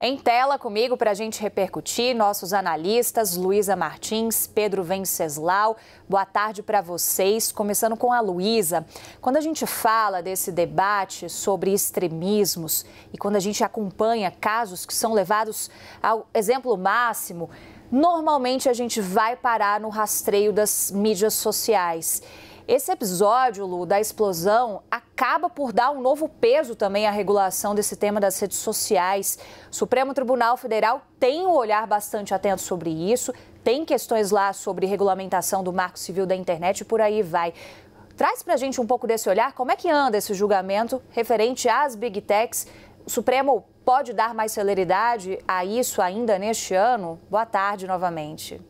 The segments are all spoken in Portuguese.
Em tela comigo para a gente repercutir, nossos analistas Luísa Martins, Pedro Venceslau. Boa tarde para vocês, começando com a Luísa. Quando a gente fala desse debate sobre extremismos e quando a gente acompanha casos que são levados ao exemplo máximo, normalmente a gente vai parar no rastreio das mídias sociais. Esse episódio, Lu, da explosão, acaba por dar um novo peso também à regulação desse tema das redes sociais. O Supremo Tribunal Federal tem um olhar bastante atento sobre isso, tem questões lá sobre regulamentação do Marco Civil da Internet e por aí vai. Traz para a gente um pouco desse olhar, como é que anda esse julgamento referente às Big Techs? O Supremo pode dar mais celeridade a isso ainda neste ano? Boa tarde novamente.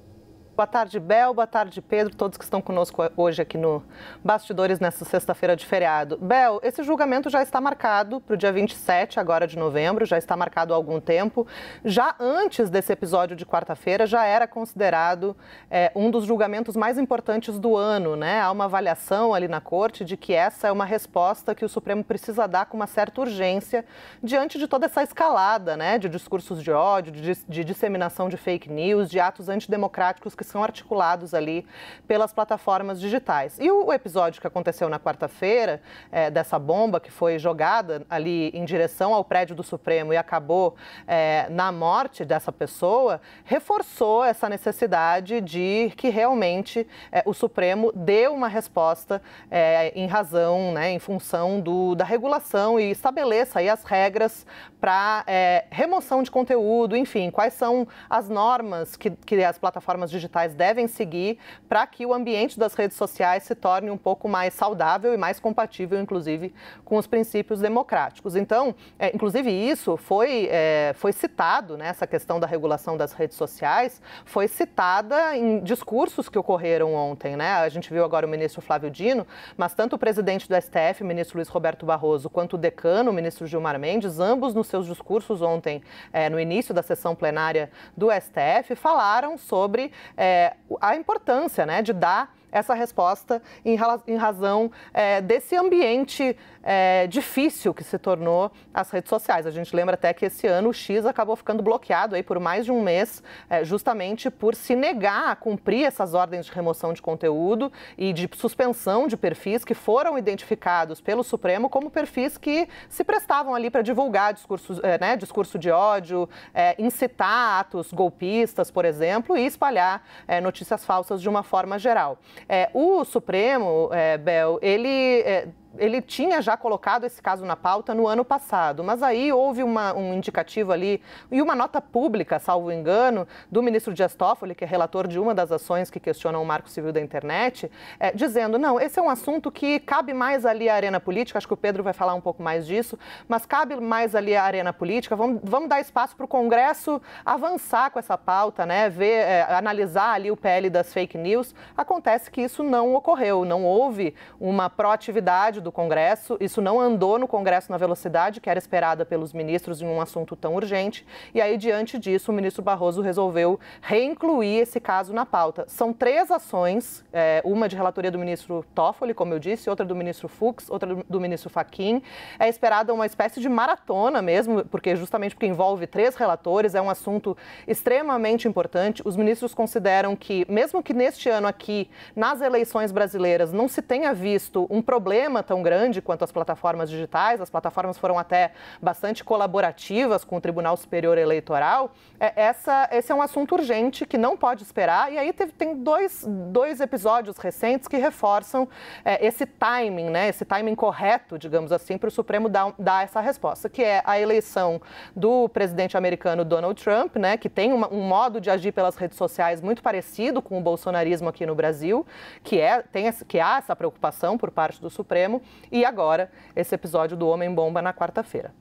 Boa tarde, Bel. Boa tarde, Pedro. Todos que estão conosco hoje aqui no Bastidores nessa sexta-feira de feriado. Bel, esse julgamento já está marcado para o dia 27, agora de novembro, já está marcado há algum tempo. Já antes desse episódio de quarta-feira, já era considerado é, um dos julgamentos mais importantes do ano, né? Há uma avaliação ali na corte de que essa é uma resposta que o Supremo precisa dar com uma certa urgência diante de toda essa escalada, né? De discursos de ódio, de, de disseminação de fake news, de atos antidemocráticos que são articulados ali pelas plataformas digitais. E o episódio que aconteceu na quarta-feira, é, dessa bomba que foi jogada ali em direção ao prédio do Supremo e acabou é, na morte dessa pessoa, reforçou essa necessidade de que realmente é, o Supremo dê uma resposta é, em razão, né, em função do, da regulação e estabeleça aí as regras para é, remoção de conteúdo, enfim, quais são as normas que, que as plataformas digitais devem seguir para que o ambiente das redes sociais se torne um pouco mais saudável e mais compatível, inclusive, com os princípios democráticos. Então, é, inclusive isso foi, é, foi citado, né, essa questão da regulação das redes sociais, foi citada em discursos que ocorreram ontem. Né? A gente viu agora o ministro Flávio Dino, mas tanto o presidente do STF, o ministro Luiz Roberto Barroso, quanto o decano, o ministro Gilmar Mendes, ambos nos seus discursos ontem, é, no início da sessão plenária do STF, falaram sobre é, é, a importância né, de dar essa resposta em, razão é, desse ambiente é, difícil que se tornou as redes sociais. A gente lembra até que esse ano o X acabou ficando bloqueado aí por mais de um mês, é, justamente por se negar a cumprir essas ordens de remoção de conteúdo e de suspensão de perfis que foram identificados pelo Supremo como perfis que se prestavam ali para divulgar discursos, é, né, discurso de ódio, é, incitar atos golpistas, por exemplo, e espalhar é, notícias falsas de uma forma geral. É, o Supremo, é, Bel, ele é, ele tinha já colocado esse caso na pauta no ano passado, mas aí houve uma, um indicativo ali e uma nota pública, salvo engano, do ministro Dias Toffoli, que é relator de uma das ações que questionam o Marco Civil da Internet, é, dizendo: não, esse é um assunto que cabe mais ali à arena política. Acho que o Pedro vai falar um pouco mais disso, mas cabe mais ali à arena política. Vamos, vamos dar espaço para o Congresso avançar com essa pauta, né? Ver, é, analisar ali o PL das fake news. Acontece que isso não ocorreu, não houve uma proatividade velocidade do Congresso. Isso não andou no Congresso na velocidade que era esperada pelos ministros em um assunto tão urgente. E aí, diante disso, o ministro Barroso resolveu reincluir esse caso na pauta. São três ações, é, uma de relatoria do ministro Toffoli, como eu disse, outra do ministro Fux, outra do ministro Faquim. É esperada uma espécie de maratona mesmo, porque justamente porque envolve três relatores, é um assunto extremamente importante. Os ministros consideram que, mesmo que neste ano aqui, nas eleições brasileiras, não se tenha visto um problema tão grande quanto as plataformas digitais, as plataformas foram até bastante colaborativas com o Tribunal Superior Eleitoral, é, essa, esse é um assunto urgente que não pode esperar. E aí teve, tem dois, dois episódios recentes que reforçam é, esse timing, né, esse timing correto, digamos assim, para o Supremo dar, dar essa resposta, que é a eleição do presidente americano Donald Trump, né, que tem uma, um modo de agir pelas redes sociais muito parecido com o bolsonarismo aqui no Brasil, que, é, tem, que há essa preocupação por parte do Supremo e agora esse episódio do Homem Bomba na quarta-feira.